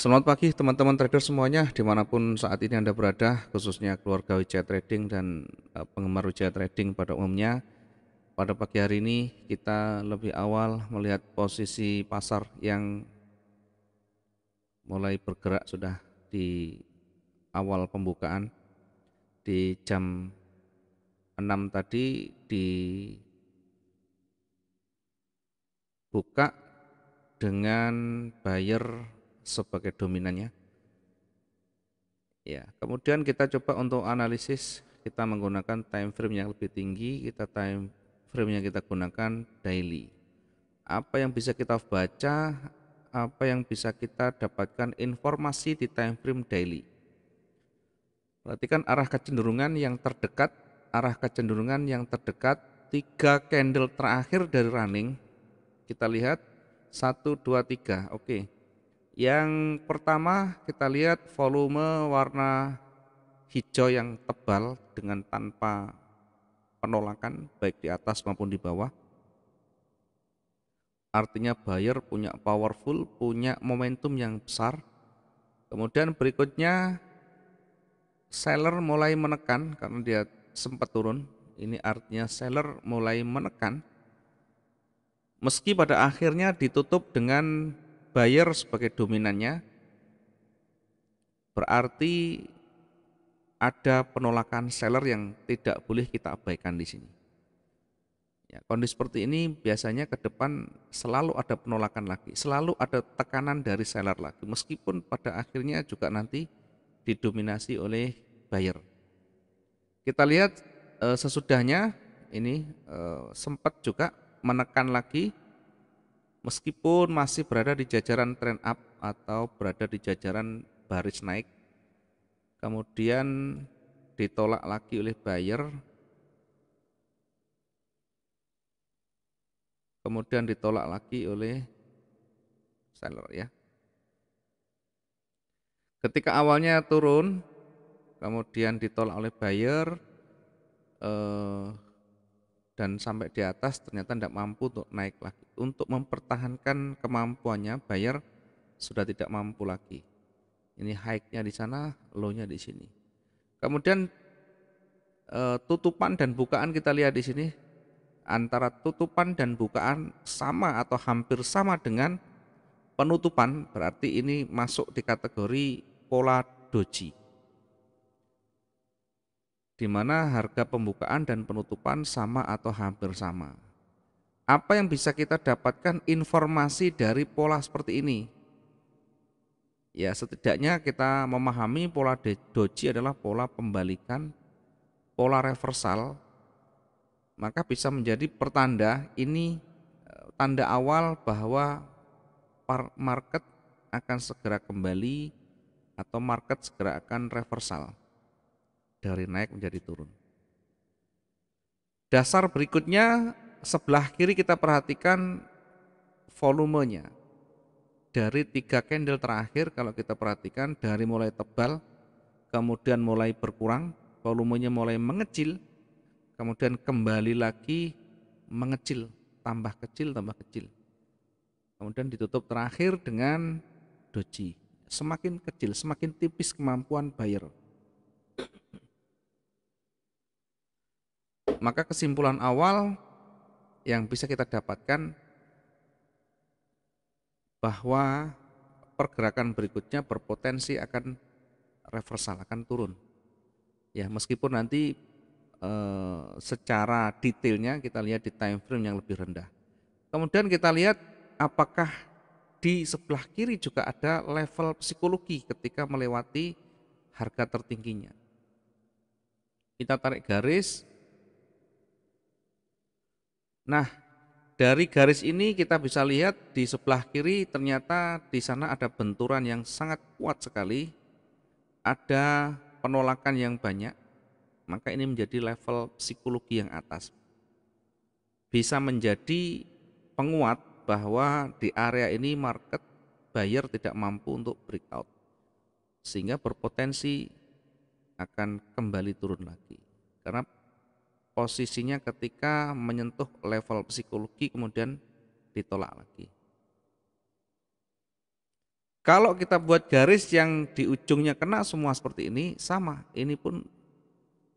Selamat pagi teman-teman trader semuanya dimanapun saat ini Anda berada khususnya keluarga Wijaya Trading dan eh, penggemar Wijaya Trading pada umumnya pada pagi hari ini kita lebih awal melihat posisi pasar yang mulai bergerak sudah di awal pembukaan di jam 6 tadi dibuka dengan buyer sebagai dominannya. Ya, kemudian kita coba untuk analisis kita menggunakan time frame yang lebih tinggi, kita time frame yang kita gunakan daily. Apa yang bisa kita baca, apa yang bisa kita dapatkan informasi di time frame daily. Perhatikan arah kecenderungan yang terdekat, arah kecenderungan yang terdekat, tiga candle terakhir dari running, kita lihat, satu dua tiga oke. Okay yang pertama kita lihat volume warna hijau yang tebal dengan tanpa penolakan baik di atas maupun di bawah. Artinya buyer punya powerful, punya momentum yang besar. Kemudian berikutnya seller mulai menekan karena dia sempat turun. Ini artinya seller mulai menekan. Meski pada akhirnya ditutup dengan buyer sebagai dominannya berarti ada penolakan seller yang tidak boleh kita abaikan di sini. Ya, kondisi seperti ini biasanya ke depan selalu ada penolakan lagi, selalu ada tekanan dari seller lagi, meskipun pada akhirnya juga nanti didominasi oleh buyer. Kita lihat eh, sesudahnya ini eh, sempat juga menekan lagi meskipun masih berada di jajaran trend up atau berada di jajaran baris naik kemudian ditolak lagi oleh buyer kemudian ditolak lagi oleh seller ya ketika awalnya turun kemudian ditolak oleh buyer eh, dan sampai di atas ternyata tidak mampu untuk naik lagi. Untuk mempertahankan kemampuannya, Bayer sudah tidak mampu lagi. Ini high-nya di sana, low-nya di sini. Kemudian eh, tutupan dan bukaan kita lihat di sini antara tutupan dan bukaan sama atau hampir sama dengan penutupan berarti ini masuk di kategori pola doji di mana harga pembukaan dan penutupan sama atau hampir sama. Apa yang bisa kita dapatkan informasi dari pola seperti ini? Ya, setidaknya kita memahami pola doji adalah pola pembalikan, pola reversal, maka bisa menjadi pertanda ini e, tanda awal bahwa market akan segera kembali atau market segera akan reversal dari naik menjadi turun. Dasar berikutnya sebelah kiri kita perhatikan volumenya. Dari tiga candle terakhir kalau kita perhatikan dari mulai tebal, kemudian mulai berkurang, volumenya mulai mengecil, kemudian kembali lagi mengecil, tambah kecil, tambah kecil. Kemudian ditutup terakhir dengan doji. Semakin kecil, semakin tipis kemampuan buyer. Maka kesimpulan awal yang bisa kita dapatkan bahwa pergerakan berikutnya berpotensi akan reversal, akan turun. Ya, meskipun nanti e, secara detailnya kita lihat di time frame yang lebih rendah. Kemudian kita lihat apakah di sebelah kiri juga ada level psikologi ketika melewati harga tertingginya. Kita tarik garis, Nah, dari garis ini kita bisa lihat di sebelah kiri ternyata di sana ada benturan yang sangat kuat sekali. Ada penolakan yang banyak. Maka ini menjadi level psikologi yang atas. Bisa menjadi penguat bahwa di area ini market buyer tidak mampu untuk breakout. Sehingga berpotensi akan kembali turun lagi. Karena posisinya ketika menyentuh level psikologi kemudian ditolak lagi. Kalau kita buat garis yang di ujungnya kena semua seperti ini, sama. Ini pun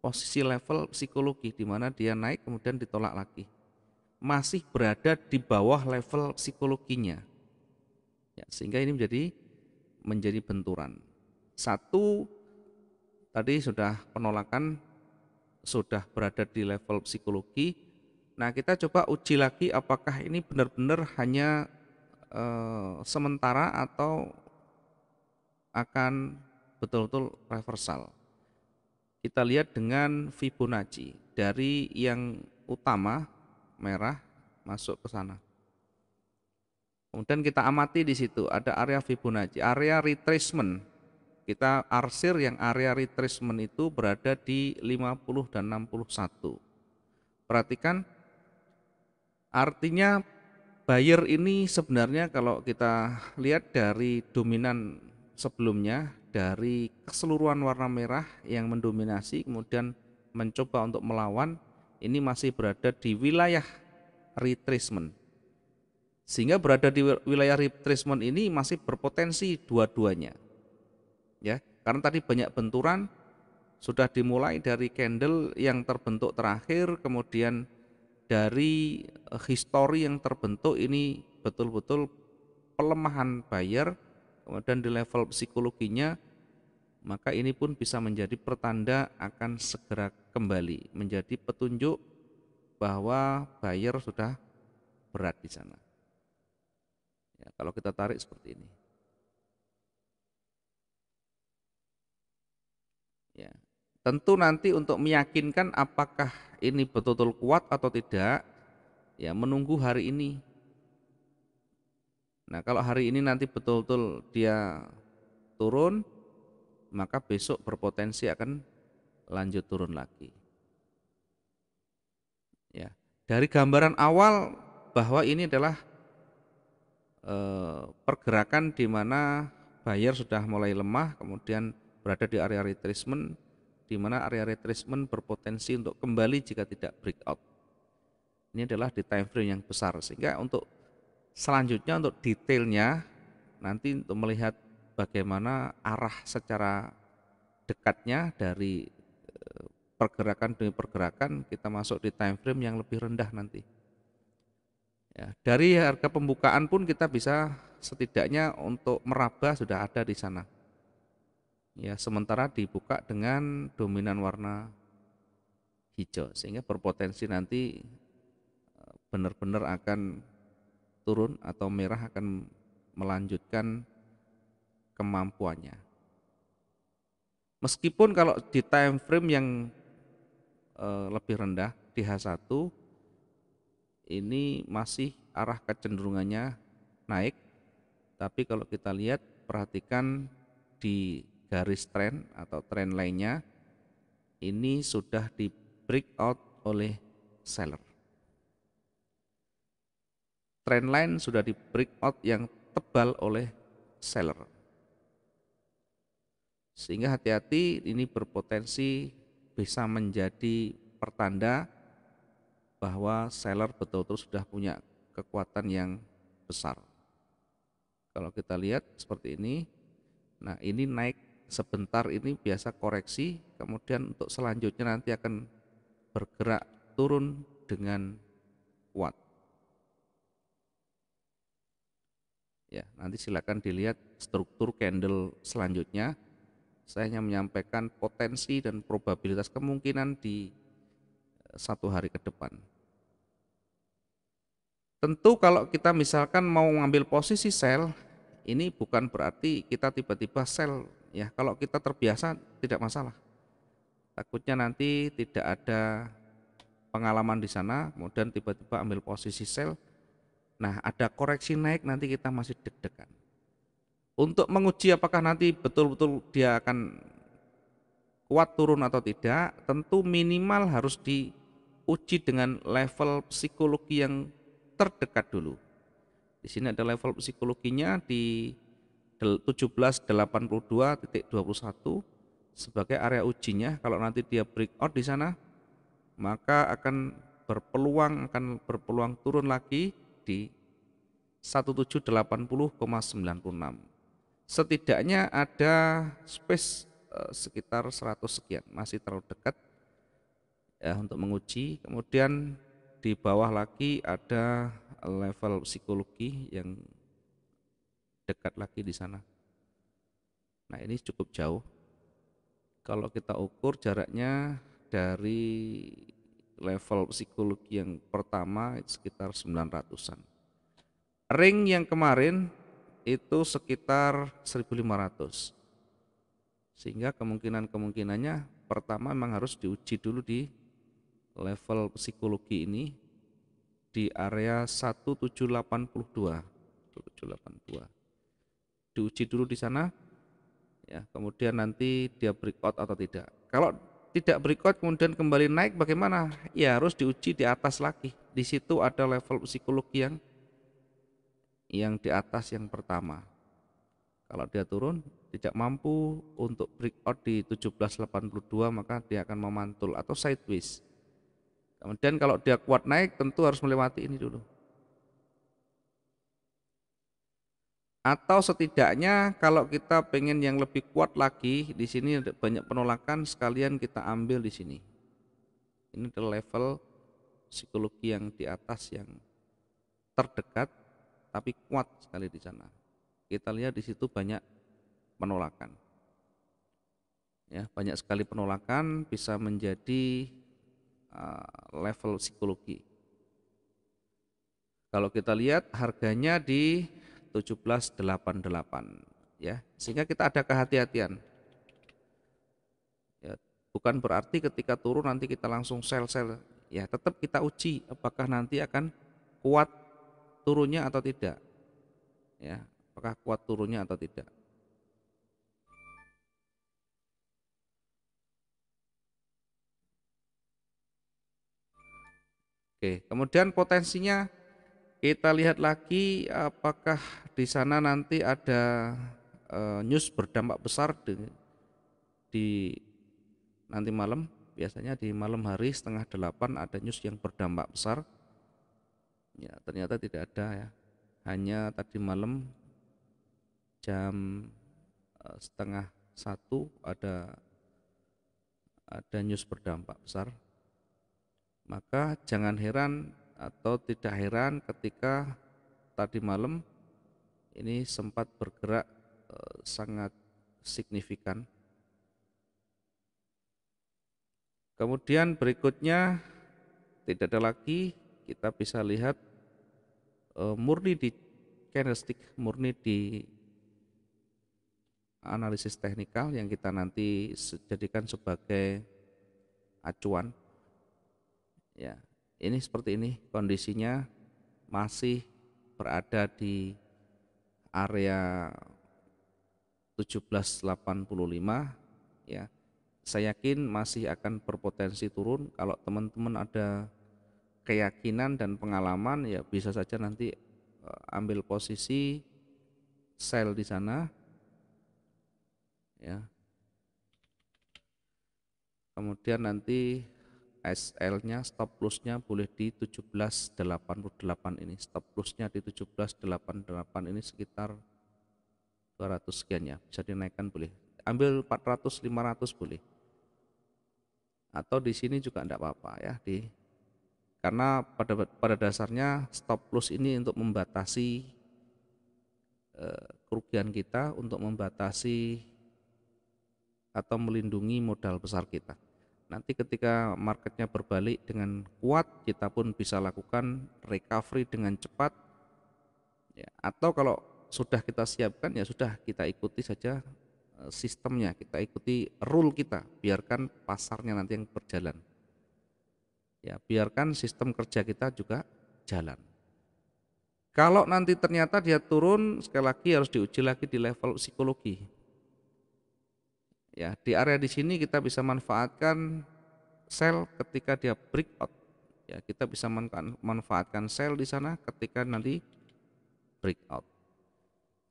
posisi level psikologi di mana dia naik kemudian ditolak lagi. Masih berada di bawah level psikologinya. Ya, sehingga ini menjadi menjadi benturan. Satu tadi sudah penolakan sudah berada di level psikologi. Nah, kita coba uji lagi apakah ini benar-benar hanya e, sementara atau akan betul-betul reversal. Kita lihat dengan Fibonacci dari yang utama merah masuk ke sana. Kemudian kita amati di situ ada area Fibonacci, area retracement kita arsir yang area retracement itu berada di 50 dan 61. Perhatikan artinya buyer ini sebenarnya kalau kita lihat dari dominan sebelumnya dari keseluruhan warna merah yang mendominasi kemudian mencoba untuk melawan ini masih berada di wilayah retracement sehingga berada di wilayah retracement ini masih berpotensi dua-duanya ya karena tadi banyak benturan sudah dimulai dari candle yang terbentuk terakhir kemudian dari eh, history yang terbentuk ini betul-betul pelemahan buyer kemudian di level psikologinya maka ini pun bisa menjadi pertanda akan segera kembali menjadi petunjuk bahwa buyer sudah berat di sana ya, kalau kita tarik seperti ini Tentu nanti untuk meyakinkan apakah ini betul-betul kuat atau tidak, ya menunggu hari ini. Nah kalau hari ini nanti betul-betul dia turun, maka besok berpotensi akan lanjut turun lagi. Ya, dari gambaran awal bahwa ini adalah eh, pergerakan di mana buyer sudah mulai lemah, kemudian berada di area retracement, di mana area retracement berpotensi untuk kembali jika tidak breakout. Ini adalah di time frame yang besar sehingga untuk selanjutnya untuk detailnya nanti untuk melihat bagaimana arah secara dekatnya dari eh, pergerakan demi pergerakan kita masuk di time frame yang lebih rendah nanti. Ya, dari harga pembukaan pun kita bisa setidaknya untuk meraba sudah ada di sana ya sementara dibuka dengan dominan warna hijau sehingga berpotensi nanti eh, benar-benar akan turun atau merah akan melanjutkan kemampuannya. Meskipun kalau di time frame yang eh, lebih rendah di H1 ini masih arah kecenderungannya naik, tapi kalau kita lihat perhatikan di garis trend atau trend lainnya ini sudah di break out oleh seller. Trend line sudah di break out yang tebal oleh seller. Sehingga hati-hati ini berpotensi bisa menjadi pertanda bahwa seller betul-betul sudah punya kekuatan yang besar. Kalau kita lihat seperti ini, nah ini naik sebentar ini biasa koreksi, kemudian untuk selanjutnya nanti akan bergerak turun dengan kuat. Ya, nanti silakan dilihat struktur candle selanjutnya. Saya hanya menyampaikan potensi dan probabilitas kemungkinan di eh, satu hari ke depan. Tentu kalau kita misalkan mau mengambil posisi sell, ini bukan berarti kita tiba-tiba sell Ya, kalau kita terbiasa tidak masalah. Takutnya nanti tidak ada pengalaman di sana, kemudian tiba-tiba ambil posisi sell. Nah, ada koreksi naik nanti kita masih deg-degan. Untuk menguji apakah nanti betul-betul dia akan kuat turun atau tidak, tentu minimal harus diuji dengan level psikologi yang terdekat dulu. Di sini ada level psikologinya di 1782.21 sebagai area ujinya. Kalau nanti dia breakout di sana, maka akan berpeluang akan berpeluang turun lagi di 1780,96. Setidaknya ada space eh, sekitar 100 sekian, masih terlalu dekat ya untuk menguji. Kemudian di bawah lagi ada level psikologi yang dekat lagi di sana. Nah ini cukup jauh. Kalau kita ukur jaraknya dari level psikologi yang pertama sekitar 900-an. Ring yang kemarin itu sekitar 1500. Sehingga kemungkinan-kemungkinannya pertama memang harus diuji dulu di level psikologi ini di area 1782. 1782 diuji dulu di sana ya kemudian nanti dia breakout atau tidak kalau tidak breakout kemudian kembali naik bagaimana ya harus diuji di atas lagi di situ ada level psikologi yang yang di atas yang pertama kalau dia turun tidak mampu untuk breakout di 1782 maka dia akan memantul atau sideways kemudian kalau dia kuat naik tentu harus melewati ini dulu atau setidaknya kalau kita pengen yang lebih kuat lagi di sini ada banyak penolakan sekalian kita ambil di sini ini adalah level psikologi yang di atas yang terdekat tapi kuat sekali di sana kita lihat di situ banyak penolakan ya banyak sekali penolakan bisa menjadi uh, level psikologi kalau kita lihat harganya di 1788 ya. Sehingga kita ada kehati-hatian. Ya, bukan berarti ketika turun nanti kita langsung sel-sel ya, tetap kita uji apakah nanti akan kuat turunnya atau tidak. Ya, apakah kuat turunnya atau tidak. Oke, kemudian potensinya kita lihat lagi apakah di sana nanti ada eh, news berdampak besar di, di nanti malam. Biasanya di malam hari setengah delapan ada news yang berdampak besar. Ya ternyata tidak ada ya. Hanya tadi malam jam eh, setengah satu ada ada news berdampak besar maka jangan heran atau tidak heran ketika tadi malam ini sempat bergerak eh, sangat signifikan. Kemudian berikutnya tidak ada lagi kita bisa lihat eh, murni di candlestick murni di analisis teknikal yang kita nanti jadikan sebagai acuan ya ini seperti ini kondisinya masih berada di area 1785 ya saya yakin masih akan berpotensi turun kalau teman-teman ada keyakinan dan pengalaman ya bisa saja nanti eh, ambil posisi sell di sana ya kemudian nanti SL-nya stop loss-nya boleh di 1788 ini. Stop loss-nya di 1788 ini sekitar 200 sekian ya. Bisa dinaikkan boleh. Ambil 400 500 boleh. Atau di sini juga enggak apa-apa ya di karena pada pada dasarnya stop loss ini untuk membatasi eh, kerugian kita untuk membatasi atau melindungi modal besar kita. Nanti ketika marketnya berbalik dengan kuat, kita pun bisa lakukan recovery dengan cepat. Ya, atau kalau sudah kita siapkan ya sudah kita ikuti saja eh, sistemnya, kita ikuti rule kita, biarkan pasarnya nanti yang berjalan. Ya, biarkan sistem kerja kita juga jalan. Kalau nanti ternyata dia turun, sekali lagi harus diuji lagi di level psikologi Ya, di area di sini kita bisa manfaatkan sel ketika dia breakout. Ya, kita bisa manfaatkan sel di sana ketika nanti breakout.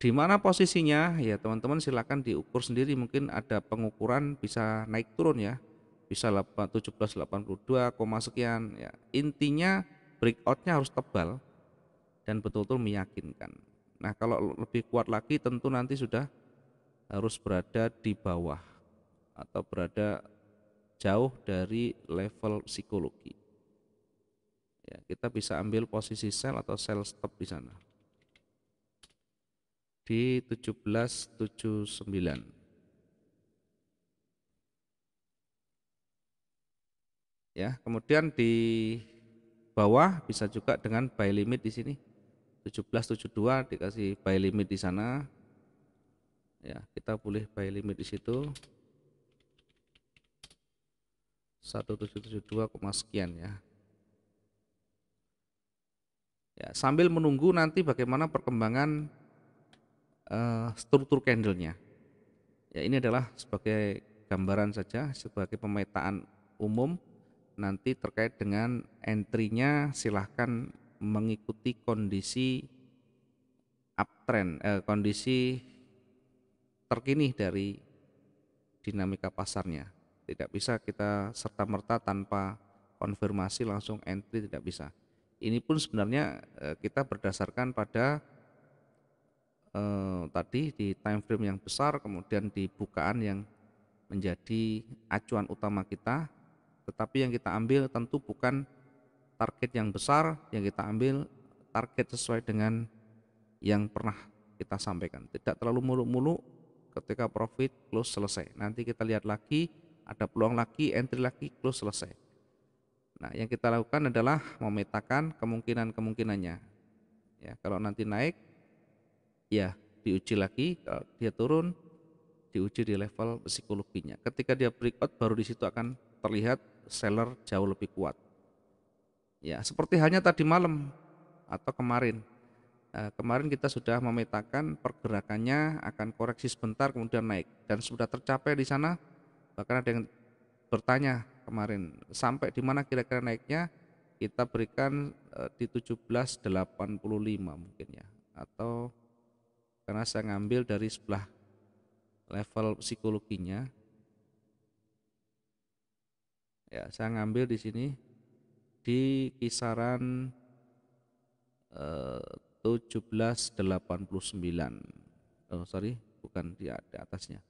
Di mana posisinya? Ya, teman-teman silahkan diukur sendiri. Mungkin ada pengukuran bisa naik turun ya. Bisa 1782, sekian ya. Intinya breakoutnya harus tebal dan betul-betul meyakinkan. Nah, kalau lebih kuat lagi tentu nanti sudah harus berada di bawah atau berada jauh dari level psikologi. Ya, kita bisa ambil posisi sell atau sell stop di sana. Di 1779. Ya, kemudian di bawah bisa juga dengan buy limit di sini. 1772 dikasih buy limit di sana. Ya, kita boleh buy limit di situ. 1772, sekian ya. ya sambil menunggu nanti bagaimana perkembangan uh, struktur candlenya. Ya ini adalah sebagai gambaran saja, sebagai pemetaan umum nanti terkait dengan entry-nya silahkan mengikuti kondisi uptrend, eh, kondisi terkini dari dinamika pasarnya. Tidak bisa kita serta-merta tanpa konfirmasi langsung entry tidak bisa. Ini pun sebenarnya eh, kita berdasarkan pada eh, tadi di time frame yang besar kemudian di bukaan yang menjadi acuan utama kita tetapi yang kita ambil tentu bukan target yang besar yang kita ambil target sesuai dengan yang pernah kita sampaikan tidak terlalu muluk-muluk ketika profit close selesai nanti kita lihat lagi ada peluang lagi, entry lagi, close selesai. Nah, yang kita lakukan adalah memetakan kemungkinan-kemungkinannya. Ya, kalau nanti naik, ya diuji lagi. Kalau dia turun, diuji di level psikologinya. Ketika dia breakout, baru di situ akan terlihat seller jauh lebih kuat. Ya, seperti hanya tadi malam atau kemarin. Eh, kemarin kita sudah memetakan pergerakannya akan koreksi sebentar kemudian naik dan sudah tercapai di sana bahkan eh, ada yang bertanya kemarin sampai di mana kira-kira naiknya kita berikan eh, di 1785 mungkin ya atau karena saya ngambil dari sebelah level psikologinya ya saya ngambil di sini di kisaran eh, 1789 oh sorry bukan di atasnya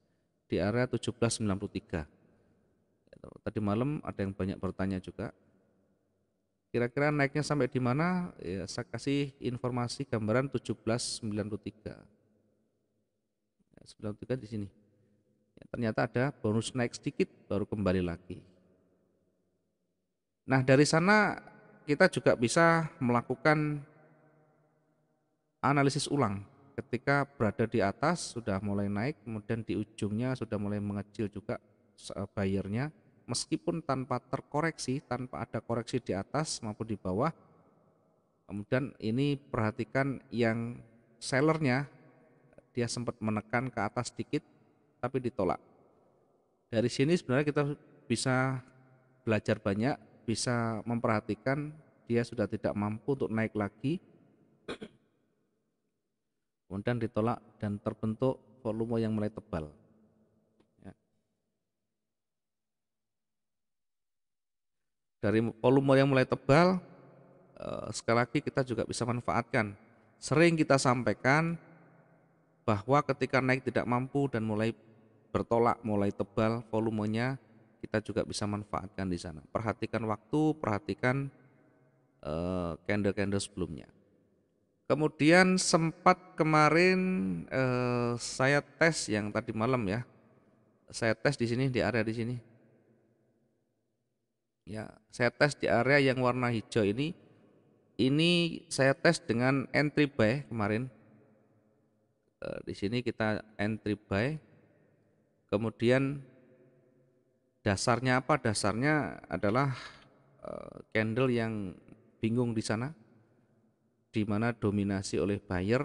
di area 1793. Tadi malam ada yang banyak bertanya juga. Kira-kira naiknya sampai di mana? Ya, saya kasih informasi gambaran 1793. 93 ya, di sini. Ya, ternyata ada bonus naik sedikit baru kembali lagi. Nah, dari sana kita juga bisa melakukan analisis ulang ketika berada di atas sudah mulai naik kemudian di ujungnya sudah mulai mengecil juga eh, bayarnya meskipun tanpa terkoreksi tanpa ada koreksi di atas maupun di bawah kemudian ini perhatikan yang sellernya dia sempat menekan ke atas sedikit tapi ditolak dari sini sebenarnya kita bisa belajar banyak bisa memperhatikan dia sudah tidak mampu untuk naik lagi kemudian ditolak dan terbentuk volume yang mulai tebal. Ya. Dari volume yang mulai tebal, eh, sekali lagi kita juga bisa manfaatkan. Sering kita sampaikan bahwa ketika naik tidak mampu dan mulai bertolak, mulai tebal volumenya, kita juga bisa manfaatkan di sana. Perhatikan waktu, perhatikan eh, candle-candle eh, sebelumnya. Kemudian sempat kemarin eh, saya tes yang tadi malam ya. Saya tes di sini di area di sini. Ya, saya tes di area yang warna hijau ini. Ini saya tes dengan entry buy kemarin. Eh, di sini kita entry buy. Kemudian dasarnya apa? Dasarnya adalah eh, candle yang bingung di sana di mana dominasi oleh buyer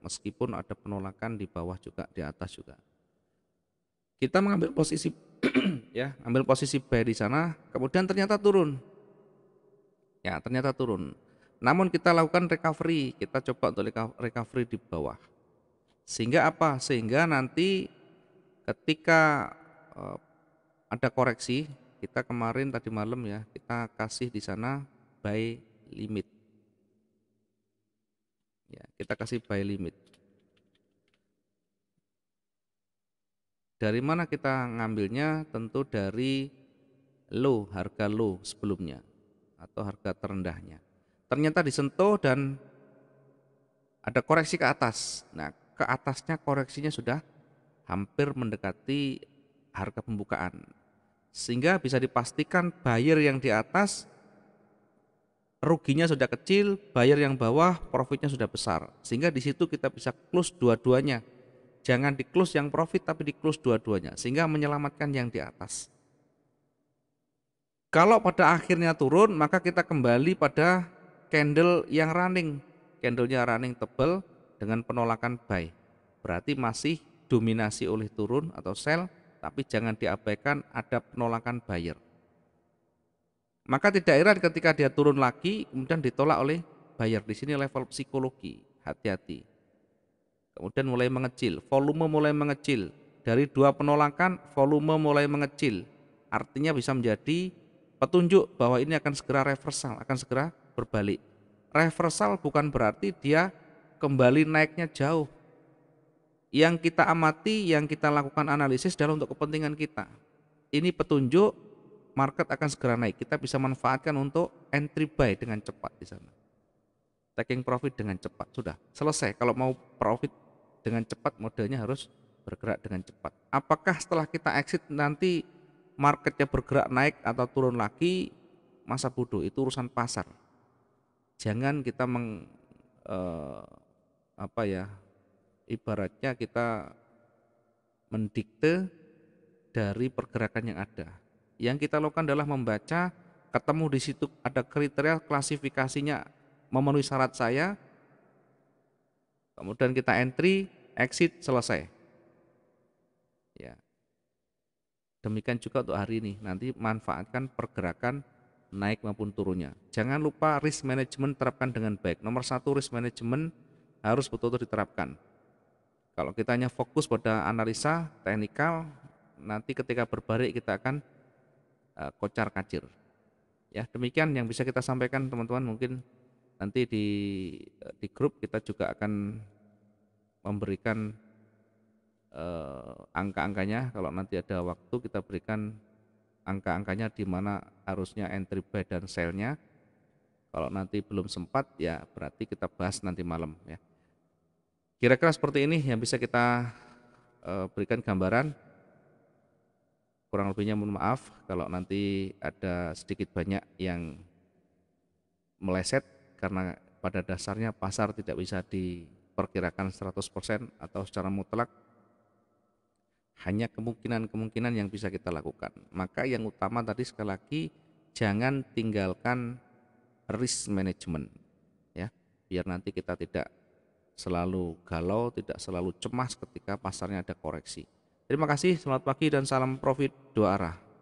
meskipun ada penolakan di bawah juga di atas juga. Kita mengambil posisi ya, ambil posisi buy di sana, kemudian ternyata turun. Ya, ternyata turun. Namun kita lakukan recovery, kita coba untuk recovery di bawah. Sehingga apa? Sehingga nanti ketika uh, ada koreksi, kita kemarin tadi malam ya, kita kasih di sana buy limit ya kita kasih by limit dari mana kita ngambilnya tentu dari low harga low sebelumnya atau harga terendahnya ternyata disentuh dan ada koreksi ke atas nah ke atasnya koreksinya sudah hampir mendekati harga pembukaan sehingga bisa dipastikan buyer yang di atas ruginya sudah kecil, bayar yang bawah profitnya sudah besar. Sehingga di situ kita bisa close dua-duanya. Jangan di close yang profit tapi di close dua-duanya sehingga menyelamatkan yang di atas. Kalau pada akhirnya turun, maka kita kembali pada candle yang running. Candlenya running tebal dengan penolakan buy. Berarti masih dominasi oleh turun atau sell, tapi jangan diabaikan ada penolakan buyer. Maka tidak heran ketika dia turun lagi kemudian ditolak oleh bayar. Di sini level psikologi, hati-hati. Kemudian mulai mengecil, volume mulai mengecil. Dari dua penolakan, volume mulai mengecil. Artinya bisa menjadi petunjuk bahwa ini akan segera reversal, akan segera berbalik. Reversal bukan berarti dia kembali naiknya jauh. Yang kita amati, yang kita lakukan analisis adalah untuk kepentingan kita. Ini petunjuk market akan segera naik. Kita bisa manfaatkan untuk entry buy dengan cepat di sana. Taking profit dengan cepat. Sudah selesai. Kalau mau profit dengan cepat modelnya harus bergerak dengan cepat. Apakah setelah kita exit nanti marketnya bergerak naik atau turun lagi masa bodoh itu urusan pasar. Jangan kita meng eh, apa ya ibaratnya kita mendikte dari pergerakan yang ada yang kita lakukan adalah membaca, ketemu di situ ada kriteria klasifikasinya memenuhi syarat saya, kemudian kita entry, exit, selesai. Ya. Demikian juga untuk hari ini, nanti manfaatkan pergerakan naik maupun turunnya. Jangan lupa risk management terapkan dengan baik. Nomor satu risk management harus betul-betul diterapkan. Kalau kita hanya fokus pada analisa teknikal, nanti ketika berbalik kita akan Eh, kocar kacir. Ya, demikian yang bisa kita sampaikan teman-teman mungkin nanti di eh, di grup kita juga akan memberikan eh, angka-angkanya kalau nanti ada waktu kita berikan angka-angkanya di mana harusnya entry buy dan sellnya Kalau nanti belum sempat ya berarti kita bahas nanti malam ya. Kira-kira seperti ini yang bisa kita eh, berikan gambaran kurang lebihnya mohon maaf kalau nanti ada sedikit banyak yang meleset karena pada dasarnya pasar tidak bisa diperkirakan 100% atau secara mutlak hanya kemungkinan-kemungkinan yang bisa kita lakukan. Maka yang utama tadi sekali lagi jangan tinggalkan risk management ya, biar nanti kita tidak selalu galau, tidak selalu cemas ketika pasarnya ada koreksi. Terima kasih, selamat pagi dan salam profit dua arah.